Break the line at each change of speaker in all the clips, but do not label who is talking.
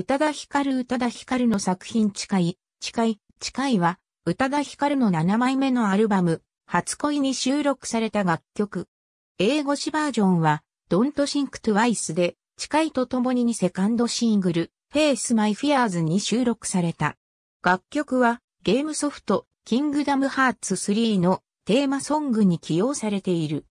宇多田ヒカル宇多田ヒカルの作品近い、近い、近いは、宇多田ヒカルの7枚目のアルバム、初恋に収録された楽曲。英語詞バージョンは、Don't s i n k Twice で、近いと共ににセカンドシングル、Face My Fears に収録された。楽曲は、ゲームソフト、キングダムハーツ3のテーマソングに起用されている。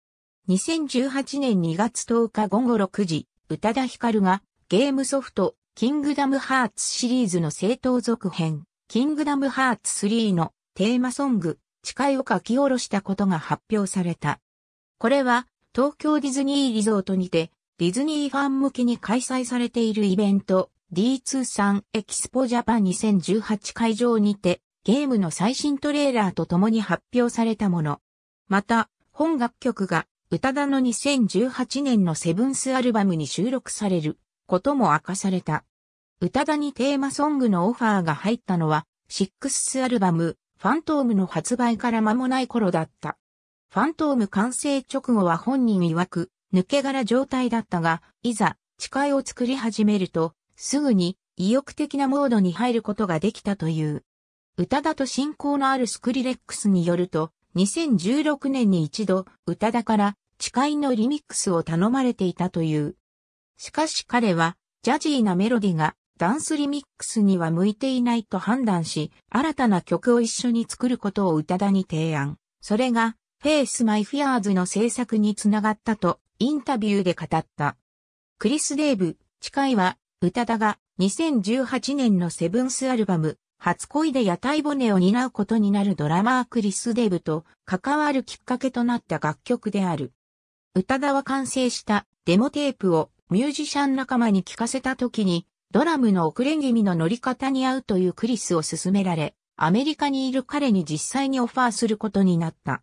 2018年2月10日午後6時、宇多田ヒカルがゲームソフトキングダムハーツシリーズの正当続編、キングダムハーツ3のテーマソング、誓いを書き下ろしたことが発表された。これは、東京ディズニーリゾートにて、ディズニーファン向けに開催されているイベント、D23 エキスポジャパン2018会場にて、ゲームの最新トレーラーと共に発表されたもの。また、本楽曲が、宇多田の2018年のセブンスアルバムに収録される。ことも明かされた。歌田にテーマソングのオファーが入ったのは、シックスアルバム、ファントームの発売から間もない頃だった。ファントーム完成直後は本人曰く、抜け殻状態だったが、いざ、誓いを作り始めると、すぐに意欲的なモードに入ることができたという。歌田と親交のあるスクリレックスによると、2016年に一度、歌田から、誓いのリミックスを頼まれていたという。しかし彼は、ジャジーなメロディがダンスリミックスには向いていないと判断し、新たな曲を一緒に作ることを宇多田に提案。それが、フェイス・マイ・フィアーズの制作につながったと、インタビューで語った。クリス・デーブ、近いは、宇多田が2018年のセブンスアルバム、初恋で屋台骨を担うことになるドラマークリス・デーブと関わるきっかけとなった楽曲である。宇多田は完成したデモテープをミュージシャン仲間に聞かせた時に、ドラムの遅れ気味の乗り方に合うというクリスを勧められ、アメリカにいる彼に実際にオファーすることになった。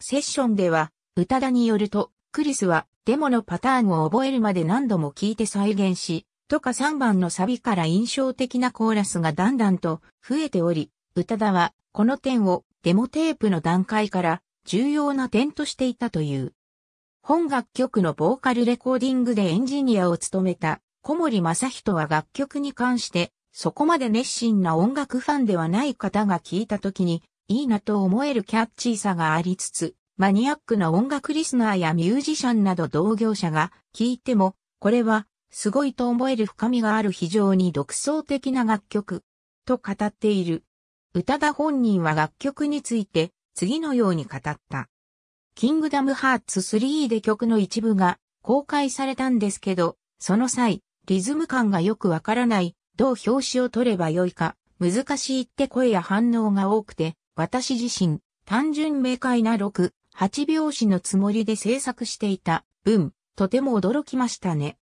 セッションでは、宇多田によると、クリスはデモのパターンを覚えるまで何度も聴いて再現し、とか3番のサビから印象的なコーラスがだんだんと増えており、宇多田はこの点をデモテープの段階から重要な点としていたという。本楽曲のボーカルレコーディングでエンジニアを務めた小森正人は楽曲に関してそこまで熱心な音楽ファンではない方が聴いた時にいいなと思えるキャッチーさがありつつマニアックな音楽リスナーやミュージシャンなど同業者が聴いてもこれはすごいと思える深みがある非常に独創的な楽曲と語っている。宇多田本人は楽曲について次のように語った。キングダムハーツ3で曲の一部が公開されたんですけど、その際、リズム感がよくわからない、どう表紙を取ればよいか、難しいって声や反応が多くて、私自身、単純明快な6、8拍子のつもりで制作していた分、とても驚きましたね。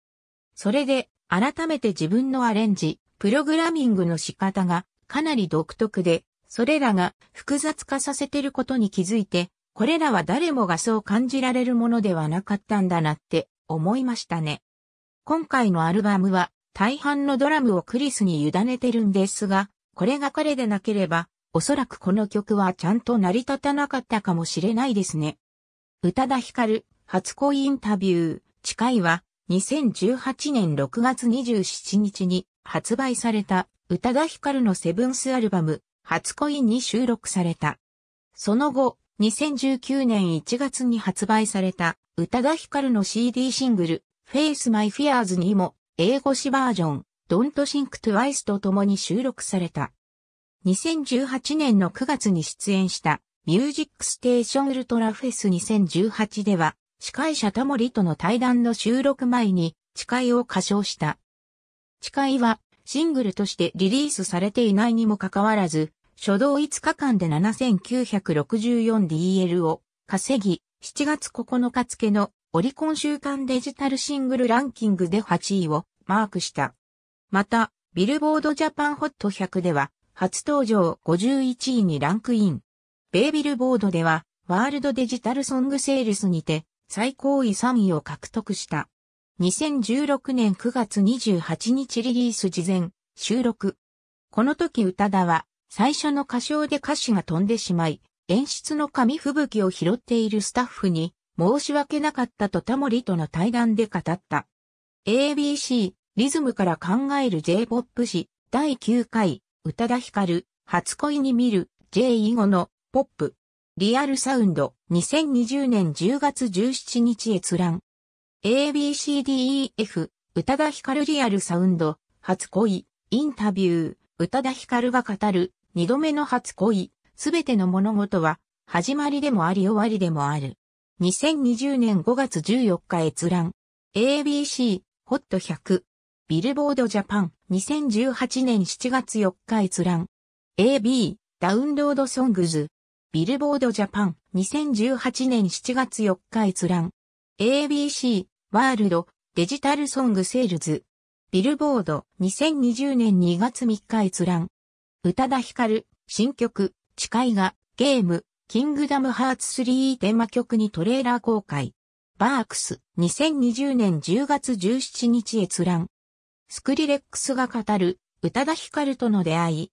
それで、改めて自分のアレンジ、プログラミングの仕方がかなり独特で、それらが複雑化させてることに気づいて、これらは誰もがそう感じられるものではなかったんだなって思いましたね。今回のアルバムは大半のドラムをクリスに委ねてるんですが、これが彼でなければ、おそらくこの曲はちゃんと成り立たなかったかもしれないですね。宇多田ヒカル、初恋インタビュー、近いは、2018年6月27日に発売された宇多田ヒカルのセブンスアルバム、初恋に収録された。その後、2019年1月に発売された宇多田ヒカルの CD シングル Face My Fears にも英語詞バージョン Don't Think Twice と共に収録された。2018年の9月に出演したミュージックステーションウルトラフェス2018では司会者タモリとの対談の収録前に誓いを歌唱した。誓いはシングルとしてリリースされていないにもかかわらず初動5日間で 7964DL を稼ぎ、7月9日付のオリコン週間デジタルシングルランキングで8位をマークした。また、ビルボードジャパンホット100では、初登場51位にランクイン。ベイビルボードでは、ワールドデジタルソングセールスにて、最高位3位を獲得した。2016年9月28日リリース事前、収録。この時歌田は、最初の歌唱で歌詞が飛んでしまい、演出の紙吹雪を拾っているスタッフに、申し訳なかったとタモリとの対談で語った。ABC、リズムから考える J-POP 誌、第9回、宇多田ヒカル、初恋に見る、J 以後の、ポップ。リアルサウンド、2020年10月17日閲覧。ABCDEF、宇多田ヒカルリアルサウンド、初恋、インタビュー、宇多田ヒカルが語る、二度目の初恋、すべての物事は、始まりでもあり終わりでもある。2020年5月14日閲覧。ABC、ホット100。ビルボードジャパン、2018年7月4日閲覧。AB、ダウンロードソングズ。ビルボードジャパン、2018年7月4日閲覧。ABC、ワールド、デジタルソングセールズ。ビルボード、2020年2月3日閲覧。宇多田ヒカル、新曲、誓いが、ゲーム、キングダムハーツ3テーマ曲にトレーラー公開。バークス、2020年10月17日閲覧。スクリレックスが語る、宇多田ヒカルとの出会い、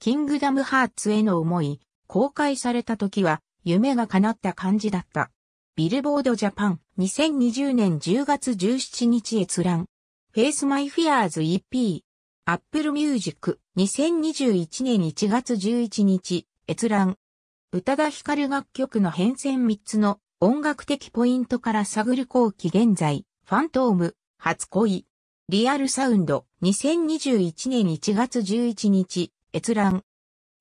キングダムハーツへの思い、公開された時は、夢が叶った感じだった。ビルボードジャパン、2020年10月17日閲覧。フェイスマイフィアーズ EP。Apple Music。2021年1月11日、閲覧。宇多田ヒカル楽曲の変遷3つの音楽的ポイントから探る後期現在、ファントーム、初恋。リアルサウンド、2021年1月11日、閲覧。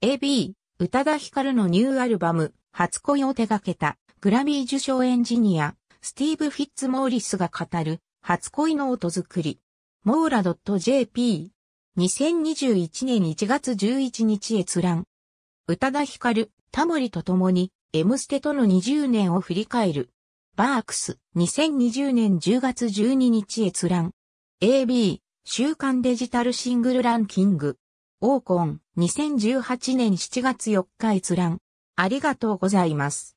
AB、宇多田ヒカルのニューアルバム、初恋を手掛けた、グラミー受賞エンジニア、スティーブ・フィッツ・モーリスが語る、初恋の音作り。モーラ .jp 2021年1月11日閲覧。宇多田ヒカル、タモリと共に、M ステとの20年を振り返る。バークス、2020年10月12日閲覧。AB、週刊デジタルシングルランキング。オーコン、2018年7月4日閲覧。ありがとうございます。